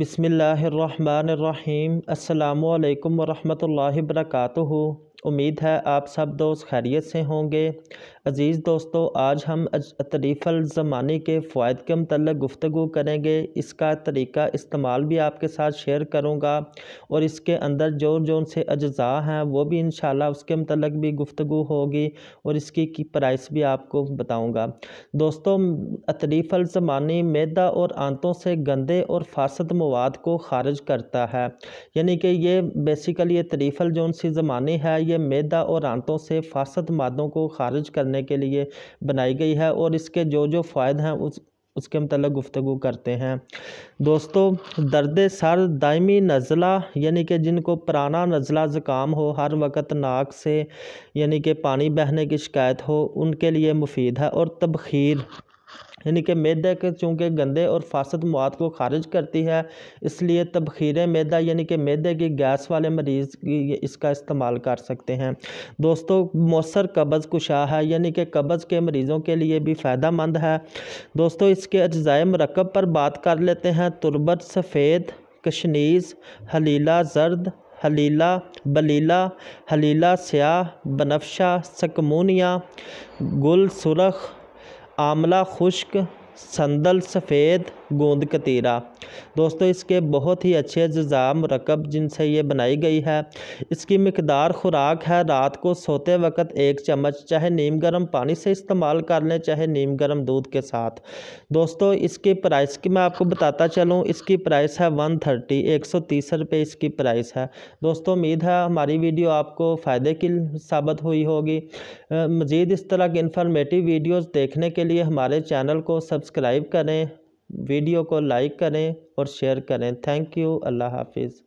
बिसमीम् अल्लाम वरहमल वर्क उम्मीद है आप सब दोस्त खैरियत से होंगे अज़ीज़ दोस्तों आज हम तरीफ़ल ज़माने के फ़ायद के मतलब गुफ्तु करेंगे इसका तरीका इस्तेमाल भी आपके साथ शेयर करूँगा और इसके अंदर जो जो से अज्जा हैं वो भी इन उसके मतलब भी गुफ्तु होगी और इसकी की प्राइस भी आपको बताऊँगा दोस्तों तरीफ़ल जमाने मैदा और आंतों से गंदे और फासद मवाद को खारिज करता है यानी कि ये बेसिकली ये तरीफ़ल जो सी जमाने है ये लिए मैदा और आंतों से फासद मादों को खारिज करने के लिए बनाई गई है और इसके जो जो फ़ायदे हैं उस उसके मतलब गुफ्तु करते हैं दोस्तों दर्द सर दायमी नज़ला यानी कि जिनको पुराना नज़ला ज़ुकाम हो हर वक्त नाक से यानी कि पानी बहने की शिकायत हो उनके लिए मुफीद है और तबखीर यानी कि मैदा के चूँकि गंदे और फासद मवाद को खारिज करती है इसलिए तबखीर मैदा यानी कि मैदे की गैस वाले मरीज़ की इसका इस्तेमाल कर सकते हैं दोस्तों मौसर कब्ज़ कुशा है यानी कि कब्ज़ के मरीज़ों के लिए भी फ़ायदा मंद है दोस्तों इसके अज्जाय मरकब पर बात कर लेते हैं तुरबत सफ़ेद कशनीज़ हलीला जर्द हलीला बलीला हलीला स्याह बनफशा सकमूनिया गुल सुरख आंवला खुश्क संदल सफ़ेद गोंद कतीरा दोस्तों इसके बहुत ही अच्छे जजाम मरकब जिनसे ये बनाई गई है इसकी मकदार खुराक है रात को सोते वक्त एक चम्मच चाहे नीम गर्म पानी से इस्तेमाल कर लें चाहे नीम गर्म दूध के साथ दोस्तों इसकी प्राइस की मैं आपको बताता चलूँ इसकी प्राइस है वन थर्टी एक सौ तीस रुपये इसकी प्राइस है दोस्तों उम्मीद है हमारी वीडियो आपको फ़ायदे की साबित हुई होगी मज़ीद इस तरह की इन्फॉर्मेटिव वीडियोज़ देखने के लिए हमारे चैनल को सब्सक्राइब करें वीडियो को लाइक करें और शेयर करें थैंक यू अल्लाह हाफिज़